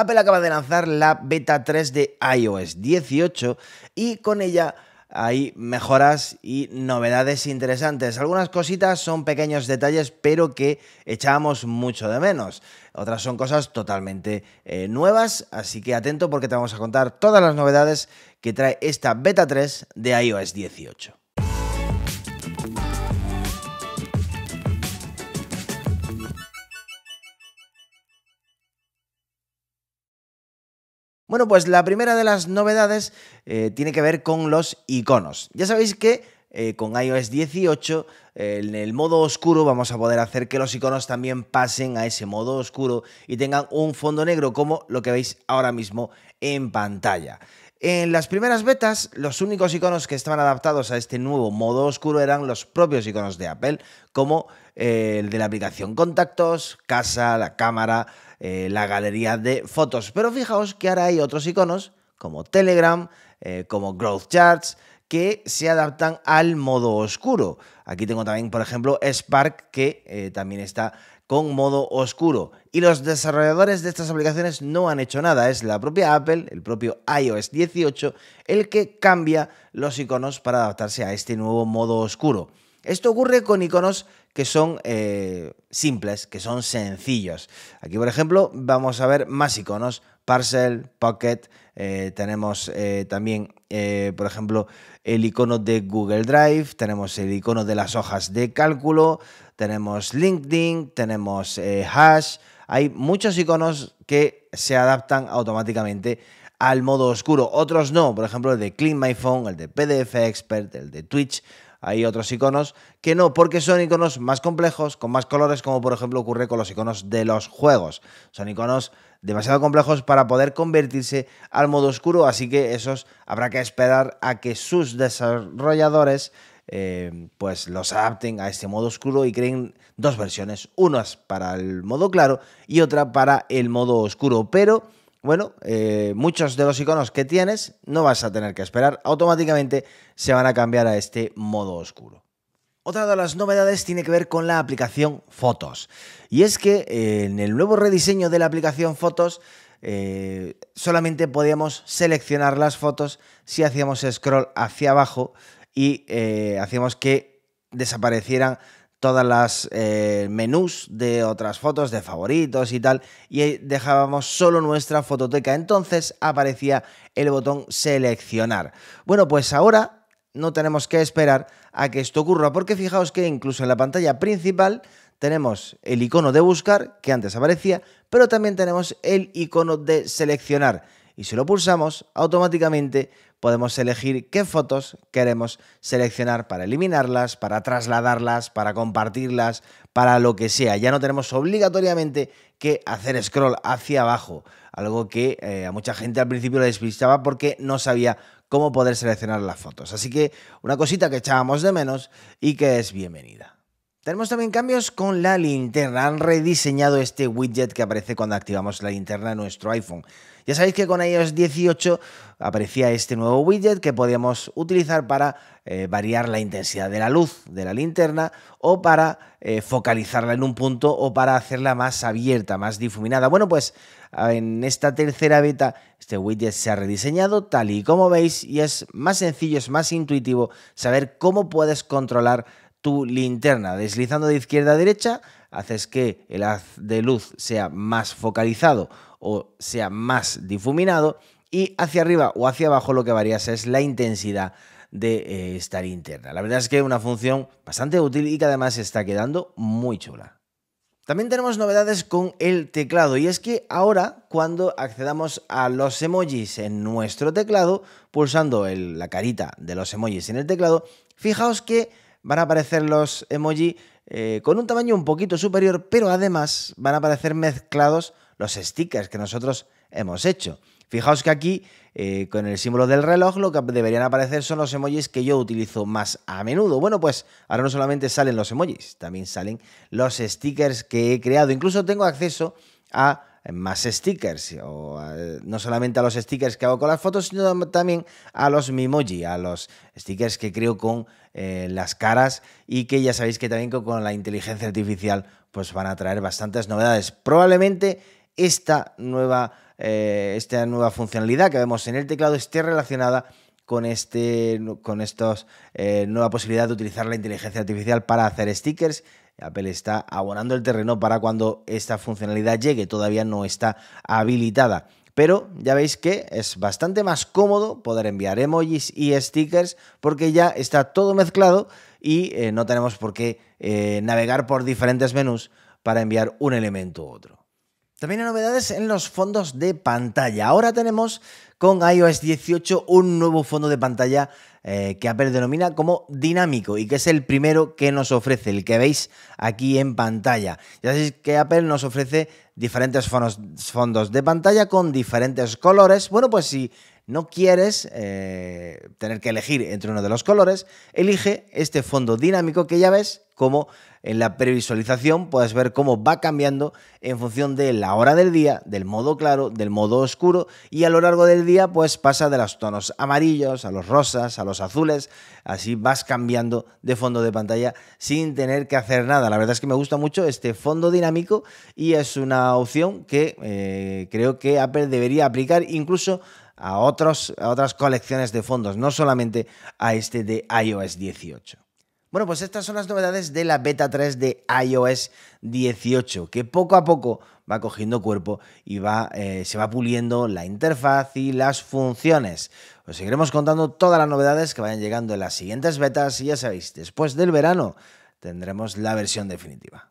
Apple acaba de lanzar la beta 3 de iOS 18 y con ella hay mejoras y novedades interesantes. Algunas cositas son pequeños detalles, pero que echábamos mucho de menos. Otras son cosas totalmente eh, nuevas, así que atento porque te vamos a contar todas las novedades que trae esta beta 3 de iOS 18. Bueno, pues la primera de las novedades eh, tiene que ver con los iconos. Ya sabéis que eh, con iOS 18, eh, en el modo oscuro vamos a poder hacer que los iconos también pasen a ese modo oscuro y tengan un fondo negro como lo que veis ahora mismo en pantalla. En las primeras betas, los únicos iconos que estaban adaptados a este nuevo modo oscuro eran los propios iconos de Apple, como eh, el de la aplicación Contactos, Casa, la cámara, eh, la galería de fotos. Pero fijaos que ahora hay otros iconos, como Telegram, eh, como Growth Charts, que se adaptan al modo oscuro. Aquí tengo también, por ejemplo, Spark, que también está con modo oscuro. Y los desarrolladores de estas aplicaciones no han hecho nada, es la propia Apple, el propio iOS 18, el que cambia los iconos para adaptarse a este nuevo modo oscuro. Esto ocurre con iconos que son eh, simples, que son sencillos. Aquí, por ejemplo, vamos a ver más iconos. Parcel, Pocket, eh, tenemos eh, también, por ejemplo, el icono de Google Drive, tenemos el icono de las hojas de cálculo, tenemos LinkedIn, tenemos Hash. Hay muchos iconos que se adaptan automáticamente al modo oscuro. Otros no, por ejemplo, el de Clean My Phone, el de PDF Expert, el de Twitch hay otros iconos que no, porque son iconos más complejos, con más colores, como por ejemplo ocurre con los iconos de los juegos. Son iconos demasiado complejos para poder convertirse al modo oscuro, así que esos habrá que esperar a que sus desarrolladores eh, pues los adapten a este modo oscuro y creen dos versiones, unas para el modo claro y otra para el modo oscuro, pero bueno, eh, muchos de los iconos que tienes no vas a tener que esperar, automáticamente se van a cambiar a este modo oscuro. Otra de las novedades tiene que ver con la aplicación Fotos. Y es que eh, en el nuevo rediseño de la aplicación Fotos eh, solamente podíamos seleccionar las fotos si hacíamos scroll hacia abajo y hacíamos que desaparecieran todas las eh, menús de otras fotos, de favoritos y tal, y dejábamos solo nuestra fototeca. Entonces aparecía el botón seleccionar. Bueno, pues ahora no tenemos que esperar a que esto ocurra, porque fijaos que incluso en la pantalla principal tenemos el icono de buscar, que antes aparecía, pero también tenemos el icono de seleccionar. Y si lo pulsamos, automáticamente podemos elegir qué fotos queremos seleccionar para eliminarlas, para trasladarlas, para compartirlas, para lo que sea. Ya no tenemos obligatoriamente que hacer scroll hacia abajo, algo que eh, a mucha gente al principio le despistaba porque no sabía cómo poder seleccionar las fotos. Así que una cosita que echábamos de menos y que es bienvenida. Tenemos también cambios con la linterna. Han rediseñado este widget que aparece cuando activamos la linterna en nuestro iPhone. Ya sabéis que con iOS 18 aparecía este nuevo widget que podíamos utilizar para eh, variar la intensidad de la luz de la linterna o para eh, focalizarla en un punto o para hacerla más abierta, más difuminada. Bueno, pues ah, en esta tercera beta este widget se ha rediseñado tal y como veis y es más sencillo, es más intuitivo saber cómo puedes controlar tu linterna. Deslizando de izquierda a derecha, haces que el haz de luz sea más focalizado o sea más difuminado y hacia arriba o hacia abajo lo que varías es la intensidad de eh, esta linterna. La verdad es que es una función bastante útil y que además está quedando muy chula. También tenemos novedades con el teclado y es que ahora cuando accedamos a los emojis en nuestro teclado, pulsando la carita de los emojis en el teclado, fijaos que van a aparecer los emojis eh, con un tamaño un poquito superior, pero además van a aparecer mezclados los stickers que nosotros hemos hecho. Fijaos que aquí, eh, con el símbolo del reloj, lo que deberían aparecer son los emojis que yo utilizo más a menudo. Bueno, pues ahora no solamente salen los emojis, también salen los stickers que he creado. Incluso tengo acceso a eh, más stickers, eh, o eh, no solamente a los stickers que hago con las fotos, sino también a los Mimoji, a los stickers que creo con las caras y que ya sabéis que también con la inteligencia artificial pues van a traer bastantes novedades. Probablemente esta nueva, esta nueva funcionalidad que vemos en el teclado esté relacionada con, este, con estos, nueva posibilidad de utilizar la inteligencia artificial para hacer stickers Apple está abonando el terreno para cuando esta funcionalidad llegue, todavía no está habilitada. Pero ya veis que es bastante más cómodo poder enviar emojis y stickers porque ya está todo mezclado y eh, no tenemos por qué eh, navegar por diferentes menús para enviar un elemento u otro. También hay novedades en los fondos de pantalla. Ahora tenemos con iOS 18 un nuevo fondo de pantalla eh, que Apple denomina como dinámico y que es el primero que nos ofrece, el que veis aquí en pantalla. Ya sabéis que Apple nos ofrece diferentes fondos, de pantalla con diferentes colores. Bueno, pues si no quieres eh, tener que elegir entre uno de los colores, elige este fondo dinámico que ya ves como en la previsualización puedes ver cómo va cambiando en función de la hora del día, del modo claro, del modo oscuro y a lo largo del día pues pasa de los tonos amarillos a los rosas, a los azules, así vas cambiando de fondo de pantalla sin tener que hacer nada. La verdad es que me gusta mucho este fondo dinámico y es una opción que eh, creo que Apple debería aplicar incluso a, otros, a otras colecciones de fondos, no solamente a este de iOS 18. Bueno, pues estas son las novedades de la beta 3 de iOS 18, que poco a poco va cogiendo cuerpo y va, eh, se va puliendo la interfaz y las funciones. Os seguiremos contando todas las novedades que vayan llegando en las siguientes betas y ya sabéis, después del verano tendremos la versión definitiva.